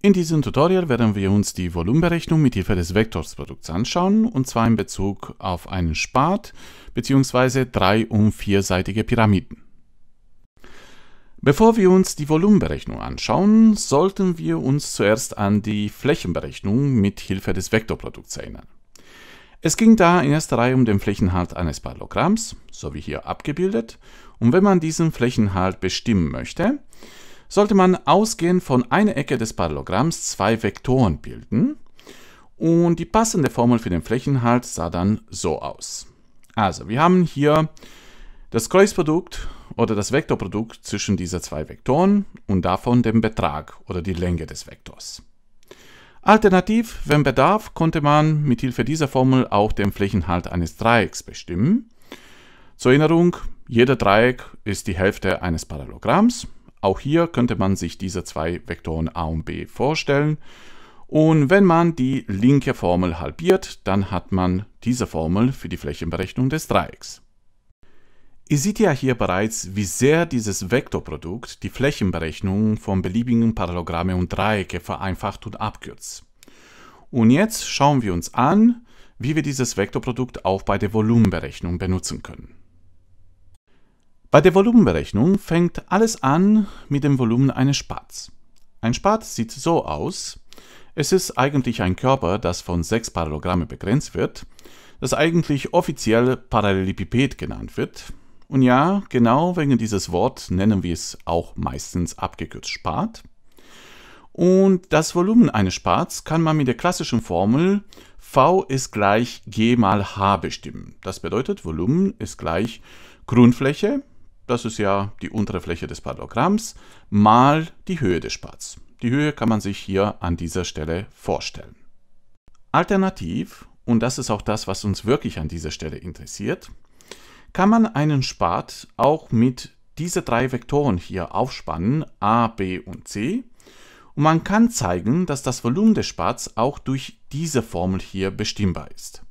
In diesem Tutorial werden wir uns die Volumenberechnung mit Hilfe des Vektorsprodukts anschauen, und zwar in Bezug auf einen Spat bzw. drei- und vierseitige Pyramiden. Bevor wir uns die Volumenberechnung anschauen, sollten wir uns zuerst an die Flächenberechnung mit Hilfe des Vektorprodukts erinnern. Es ging da in erster Reihe um den Flächenhalt eines Parallelogramms, so wie hier abgebildet, und wenn man diesen Flächenhalt bestimmen möchte, sollte man ausgehend von einer Ecke des Parallelogramms zwei Vektoren bilden. Und die passende Formel für den Flächenhalt sah dann so aus. Also, wir haben hier das Kreuzprodukt oder das Vektorprodukt zwischen dieser zwei Vektoren und davon den Betrag oder die Länge des Vektors. Alternativ, wenn Bedarf, konnte man mit Hilfe dieser Formel auch den Flächenhalt eines Dreiecks bestimmen. Zur Erinnerung, jeder Dreieck ist die Hälfte eines Parallelogramms auch hier könnte man sich diese zwei Vektoren a und b vorstellen. Und wenn man die linke Formel halbiert, dann hat man diese Formel für die Flächenberechnung des Dreiecks. Ihr seht ja hier bereits, wie sehr dieses Vektorprodukt die Flächenberechnung von beliebigen Parallelogramme und Dreiecke vereinfacht und abkürzt. Und jetzt schauen wir uns an, wie wir dieses Vektorprodukt auch bei der Volumenberechnung benutzen können. Bei der Volumenberechnung fängt alles an mit dem Volumen eines Spats. Ein Spat sieht so aus. Es ist eigentlich ein Körper, das von sechs Parallelogramme begrenzt wird, das eigentlich offiziell Parallelepiped genannt wird. Und ja, genau wegen dieses Wort nennen wir es auch meistens abgekürzt Spat. Und das Volumen eines Spats kann man mit der klassischen Formel V ist gleich G mal H bestimmen. Das bedeutet, Volumen ist gleich Grundfläche das ist ja die untere Fläche des Paddogramms, mal die Höhe des Spatz. Die Höhe kann man sich hier an dieser Stelle vorstellen. Alternativ, und das ist auch das, was uns wirklich an dieser Stelle interessiert, kann man einen Spat auch mit diese drei Vektoren hier aufspannen, a, b und c, und man kann zeigen, dass das Volumen des Spats auch durch diese Formel hier bestimmbar ist.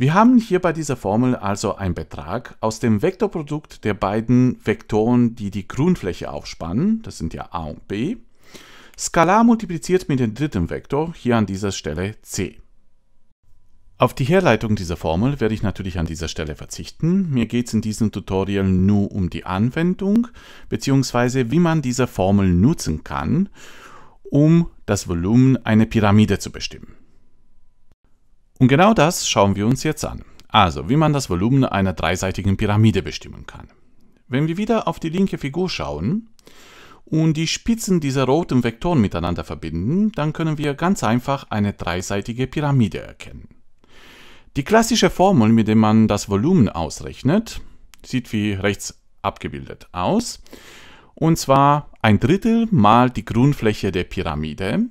Wir haben hier bei dieser Formel also einen Betrag aus dem Vektorprodukt der beiden Vektoren, die die Grundfläche aufspannen, das sind ja a und b, skalar multipliziert mit dem dritten Vektor, hier an dieser Stelle c. Auf die Herleitung dieser Formel werde ich natürlich an dieser Stelle verzichten. Mir geht es in diesem Tutorial nur um die Anwendung, beziehungsweise wie man diese Formel nutzen kann, um das Volumen einer Pyramide zu bestimmen. Und genau das schauen wir uns jetzt an. Also, wie man das Volumen einer dreiseitigen Pyramide bestimmen kann. Wenn wir wieder auf die linke Figur schauen und die Spitzen dieser roten Vektoren miteinander verbinden, dann können wir ganz einfach eine dreiseitige Pyramide erkennen. Die klassische Formel, mit der man das Volumen ausrechnet, sieht wie rechts abgebildet aus. Und zwar ein Drittel mal die Grundfläche der Pyramide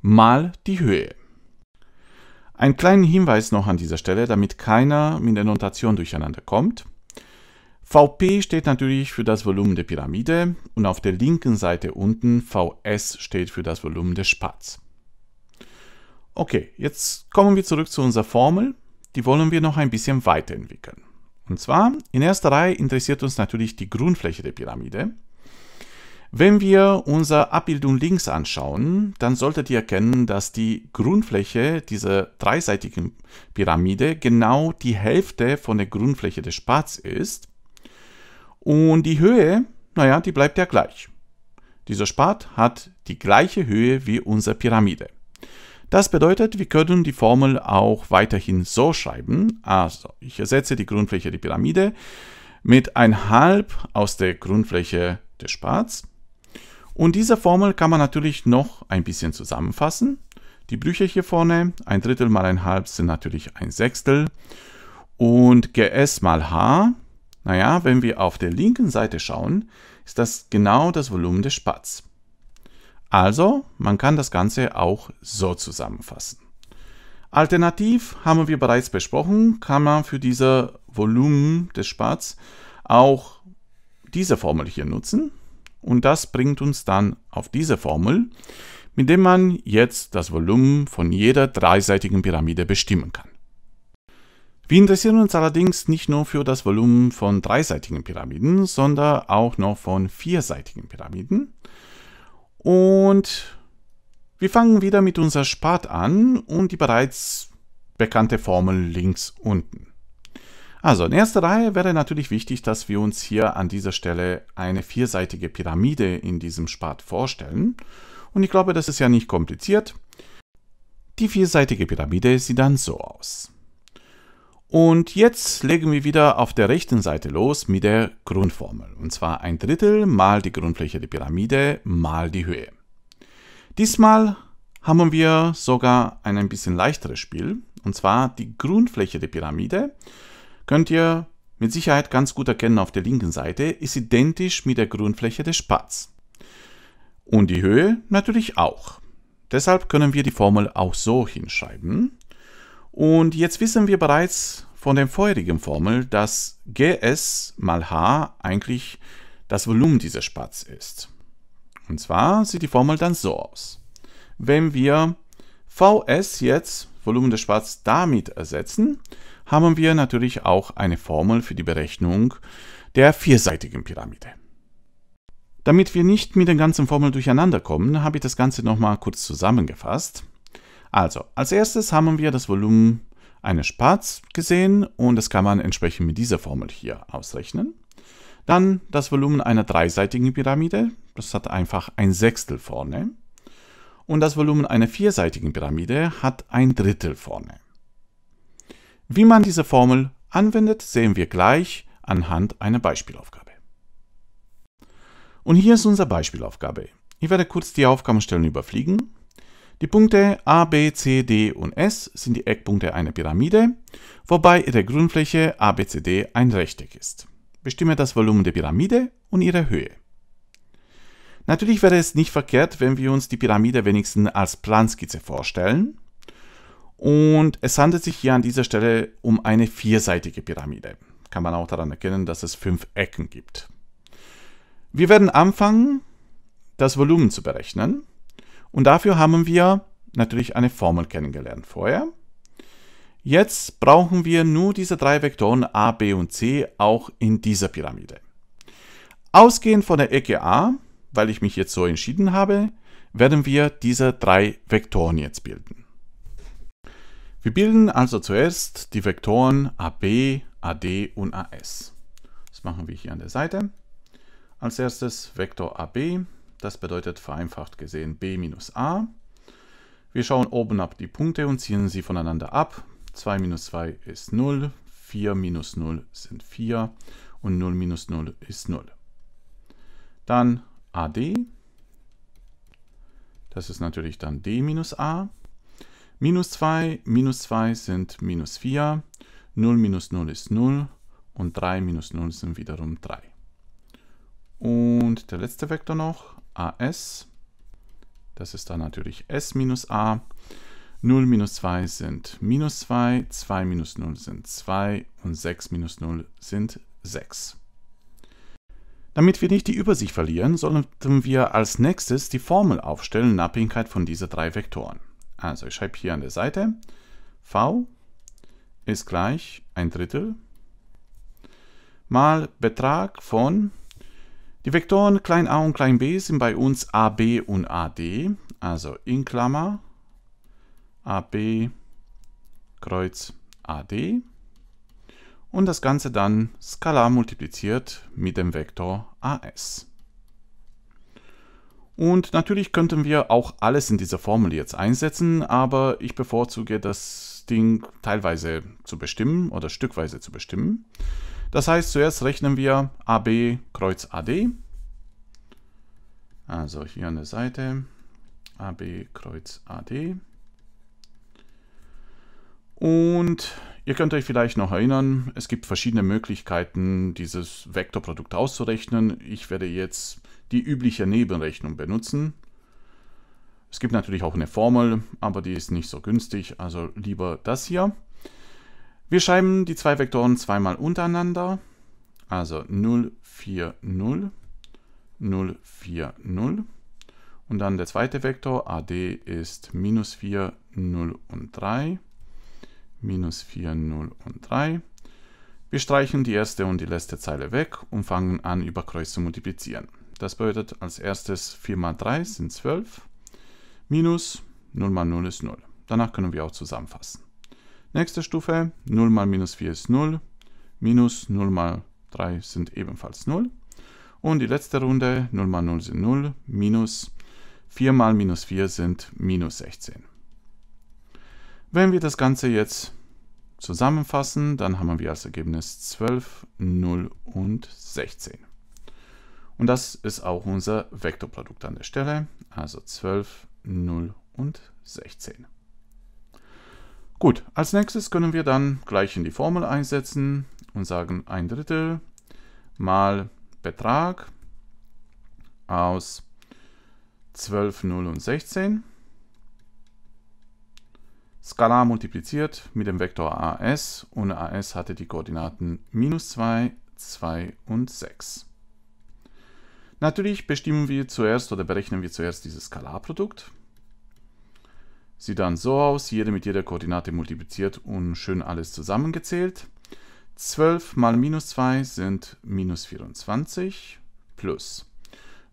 mal die Höhe. Ein kleiner Hinweis noch an dieser Stelle, damit keiner mit der Notation durcheinander kommt. VP steht natürlich für das Volumen der Pyramide und auf der linken Seite unten VS steht für das Volumen des Spatz. Okay, jetzt kommen wir zurück zu unserer Formel. Die wollen wir noch ein bisschen weiterentwickeln. Und zwar, in erster Reihe interessiert uns natürlich die Grundfläche der Pyramide. Wenn wir unsere Abbildung links anschauen, dann solltet ihr erkennen, dass die Grundfläche dieser dreiseitigen Pyramide genau die Hälfte von der Grundfläche des Spats ist. Und die Höhe, naja, die bleibt ja gleich. Dieser Spat hat die gleiche Höhe wie unsere Pyramide. Das bedeutet, wir können die Formel auch weiterhin so schreiben. Also, ich ersetze die Grundfläche der Pyramide mit 1,5 aus der Grundfläche des Spats und diese Formel kann man natürlich noch ein bisschen zusammenfassen. Die Brüche hier vorne, ein Drittel mal ein Halb sind natürlich ein Sechstel. Und gs mal h, naja, wenn wir auf der linken Seite schauen, ist das genau das Volumen des Spatz. Also, man kann das Ganze auch so zusammenfassen. Alternativ, haben wir bereits besprochen, kann man für dieses Volumen des Spatz auch diese Formel hier nutzen. Und das bringt uns dann auf diese Formel, mit dem man jetzt das Volumen von jeder dreiseitigen Pyramide bestimmen kann. Wir interessieren uns allerdings nicht nur für das Volumen von dreiseitigen Pyramiden, sondern auch noch von vierseitigen Pyramiden. Und wir fangen wieder mit unserer Spat an und die bereits bekannte Formel links unten. Also in erster Reihe wäre natürlich wichtig, dass wir uns hier an dieser Stelle eine vierseitige Pyramide in diesem Spat vorstellen. Und ich glaube, das ist ja nicht kompliziert. Die vierseitige Pyramide sieht dann so aus. Und jetzt legen wir wieder auf der rechten Seite los mit der Grundformel. Und zwar ein Drittel mal die Grundfläche der Pyramide mal die Höhe. Diesmal haben wir sogar ein ein bisschen leichteres Spiel. Und zwar die Grundfläche der Pyramide könnt ihr mit Sicherheit ganz gut erkennen auf der linken Seite, ist identisch mit der Grundfläche des Spatz. Und die Höhe natürlich auch. Deshalb können wir die Formel auch so hinschreiben. Und jetzt wissen wir bereits von der vorherigen Formel, dass gs mal h eigentlich das Volumen dieses Spatz ist. Und zwar sieht die Formel dann so aus. Wenn wir vs jetzt Volumen des Schwarzes damit ersetzen, haben wir natürlich auch eine Formel für die Berechnung der vierseitigen Pyramide. Damit wir nicht mit den ganzen Formeln durcheinander kommen, habe ich das Ganze nochmal kurz zusammengefasst. Also, als erstes haben wir das Volumen eines Spats gesehen und das kann man entsprechend mit dieser Formel hier ausrechnen. Dann das Volumen einer dreiseitigen Pyramide, das hat einfach ein Sechstel vorne und das Volumen einer vierseitigen Pyramide hat ein Drittel vorne. Wie man diese Formel anwendet, sehen wir gleich anhand einer Beispielaufgabe. Und hier ist unsere Beispielaufgabe. Ich werde kurz die Aufgabenstellen überfliegen. Die Punkte A, B, C, D und S sind die Eckpunkte einer Pyramide, wobei ihre Grundfläche ABCD ein Rechteck ist. Bestimme das Volumen der Pyramide und ihre Höhe. Natürlich wäre es nicht verkehrt, wenn wir uns die Pyramide wenigstens als Planskizze vorstellen. Und es handelt sich hier an dieser Stelle um eine vierseitige Pyramide. Kann man auch daran erkennen, dass es fünf Ecken gibt. Wir werden anfangen, das Volumen zu berechnen. Und dafür haben wir natürlich eine Formel kennengelernt vorher. Jetzt brauchen wir nur diese drei Vektoren a, b und c auch in dieser Pyramide. Ausgehend von der Ecke a weil ich mich jetzt so entschieden habe, werden wir diese drei Vektoren jetzt bilden. Wir bilden also zuerst die Vektoren AB, AD und AS. Das machen wir hier an der Seite. Als erstes Vektor AB, das bedeutet vereinfacht gesehen B minus A. Wir schauen oben ab die Punkte und ziehen sie voneinander ab. 2 minus 2 ist 0, 4 minus 0 sind 4 und 0 minus 0 ist 0. Dann AD. Das ist natürlich dann D minus A. Minus 2, minus 2 sind minus 4. 0 minus 0 ist 0. Und 3 minus 0 sind wiederum 3. Und der letzte Vektor noch, AS. Das ist dann natürlich S minus A. 0 minus 2 sind minus 2, 2 minus 0 sind 2 und 6 minus 0 sind 6. Damit wir nicht die Übersicht verlieren, sollten wir als nächstes die Formel aufstellen in Abhängigkeit von diesen drei Vektoren. Also ich schreibe hier an der Seite, v ist gleich ein Drittel mal Betrag von, die Vektoren klein a und klein b sind bei uns ab und ad, also in Klammer ab Kreuz ad und das Ganze dann skalar multipliziert mit dem Vektor as. Und natürlich könnten wir auch alles in dieser Formel jetzt einsetzen, aber ich bevorzuge das Ding teilweise zu bestimmen oder stückweise zu bestimmen. Das heißt, zuerst rechnen wir AB kreuz AD. Also hier an der Seite AB kreuz AD. Und Ihr könnt euch vielleicht noch erinnern, es gibt verschiedene Möglichkeiten, dieses Vektorprodukt auszurechnen. Ich werde jetzt die übliche Nebenrechnung benutzen. Es gibt natürlich auch eine Formel, aber die ist nicht so günstig, also lieber das hier. Wir schreiben die zwei Vektoren zweimal untereinander, also 0, 4, 0, 0, 4, 0. Und dann der zweite Vektor, AD, ist minus 4, 0 und 3 minus 4, 0 und 3. Wir streichen die erste und die letzte Zeile weg und fangen an, über Kreuz zu multiplizieren. Das bedeutet als erstes 4 mal 3 sind 12, minus 0 mal 0 ist 0. Danach können wir auch zusammenfassen. Nächste Stufe, 0 mal minus 4 ist 0, minus 0 mal 3 sind ebenfalls 0. Und die letzte Runde, 0 mal 0 sind 0, minus 4 mal minus 4 sind minus 16. Wenn wir das Ganze jetzt zusammenfassen, dann haben wir als Ergebnis 12, 0 und 16. Und das ist auch unser Vektorprodukt an der Stelle, also 12, 0 und 16. Gut, als nächstes können wir dann gleich in die Formel einsetzen und sagen ein Drittel mal Betrag aus 12, 0 und 16 skalar multipliziert mit dem Vektor AS und AS hatte die Koordinaten minus 2, 2 und 6. Natürlich bestimmen wir zuerst oder berechnen wir zuerst dieses Skalarprodukt. Sieht dann so aus, jede mit jeder Koordinate multipliziert und schön alles zusammengezählt. 12 mal minus 2 sind minus 24 plus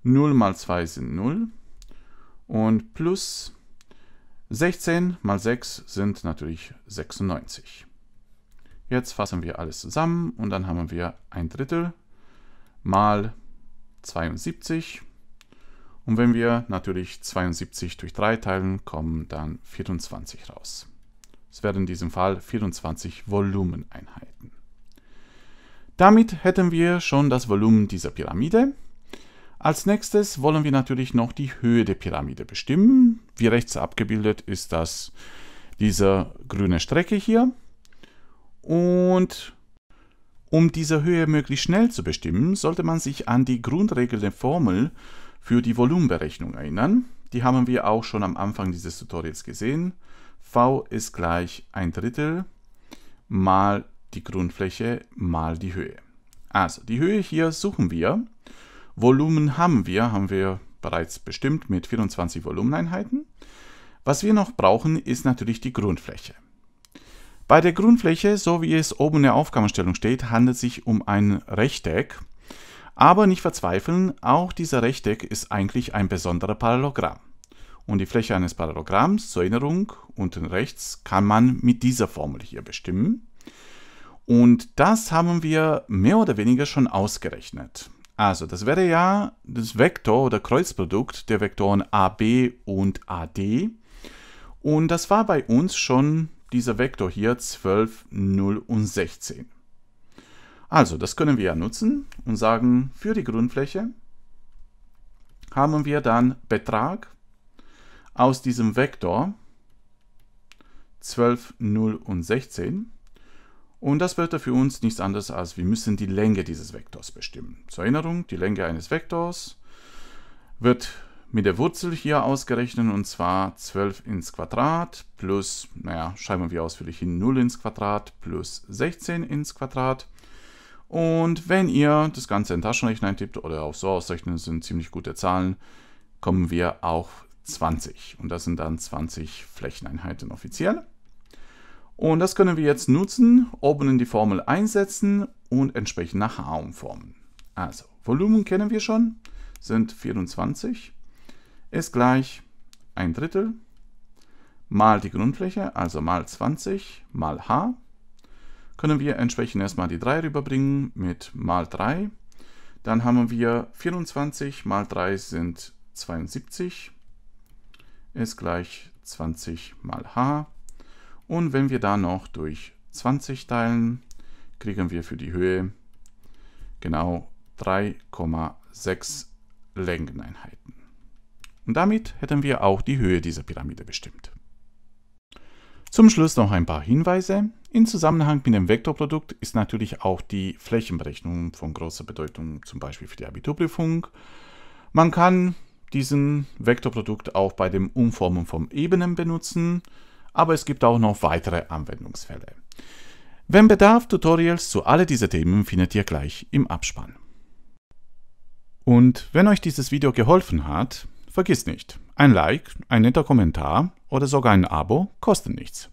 0 mal 2 sind 0 und plus 16 mal 6 sind natürlich 96. Jetzt fassen wir alles zusammen und dann haben wir ein Drittel mal 72. Und wenn wir natürlich 72 durch 3 teilen, kommen dann 24 raus. Es wären in diesem Fall 24 Volumeneinheiten. Damit hätten wir schon das Volumen dieser Pyramide. Als nächstes wollen wir natürlich noch die Höhe der Pyramide bestimmen. Wie rechts abgebildet ist das diese grüne Strecke hier. Und um diese Höhe möglichst schnell zu bestimmen, sollte man sich an die Grundregel der Formel für die Volumenberechnung erinnern. Die haben wir auch schon am Anfang dieses Tutorials gesehen. V ist gleich ein Drittel mal die Grundfläche mal die Höhe. Also die Höhe hier suchen wir Volumen haben wir, haben wir bereits bestimmt mit 24 Volumeneinheiten. Was wir noch brauchen, ist natürlich die Grundfläche. Bei der Grundfläche, so wie es oben in der Aufgabenstellung steht, handelt es sich um ein Rechteck. Aber nicht verzweifeln, auch dieser Rechteck ist eigentlich ein besonderer Parallelogramm. Und die Fläche eines Parallelogramms, zur Erinnerung, unten rechts, kann man mit dieser Formel hier bestimmen. Und das haben wir mehr oder weniger schon ausgerechnet. Also, das wäre ja das Vektor oder Kreuzprodukt der Vektoren AB und AD. Und das war bei uns schon dieser Vektor hier 12, 0 und 16. Also, das können wir ja nutzen und sagen, für die Grundfläche haben wir dann Betrag aus diesem Vektor 12, 0 und 16 und das bedeutet für uns nichts anderes als, wir müssen die Länge dieses Vektors bestimmen. Zur Erinnerung, die Länge eines Vektors wird mit der Wurzel hier ausgerechnet und zwar 12 ins Quadrat plus, naja, schreiben wir ausführlich hin, 0 ins Quadrat plus 16 ins Quadrat. Und wenn ihr das Ganze in Taschenrechner eintippt oder auch so ausrechnen, sind ziemlich gute Zahlen, kommen wir auf 20. Und das sind dann 20 Flächeneinheiten offiziell. Und das können wir jetzt nutzen, oben in die Formel einsetzen und entsprechend nach H umformen. Also, Volumen kennen wir schon, sind 24, ist gleich ein Drittel mal die Grundfläche, also mal 20 mal h, können wir entsprechend erstmal die 3 rüberbringen mit mal 3. Dann haben wir 24 mal 3 sind 72, ist gleich 20 mal h. Und wenn wir da noch durch 20 teilen, kriegen wir für die Höhe genau 3,6 Längeneinheiten. Und damit hätten wir auch die Höhe dieser Pyramide bestimmt. Zum Schluss noch ein paar Hinweise. In Zusammenhang mit dem Vektorprodukt ist natürlich auch die Flächenberechnung von großer Bedeutung, zum Beispiel für die Abiturprüfung. Man kann diesen Vektorprodukt auch bei dem Umformen von Ebenen benutzen aber es gibt auch noch weitere Anwendungsfälle. Wenn Bedarf, Tutorials zu alle diese Themen findet ihr gleich im Abspann. Und wenn euch dieses Video geholfen hat, vergiss nicht, ein Like, ein netter Kommentar oder sogar ein Abo kosten nichts.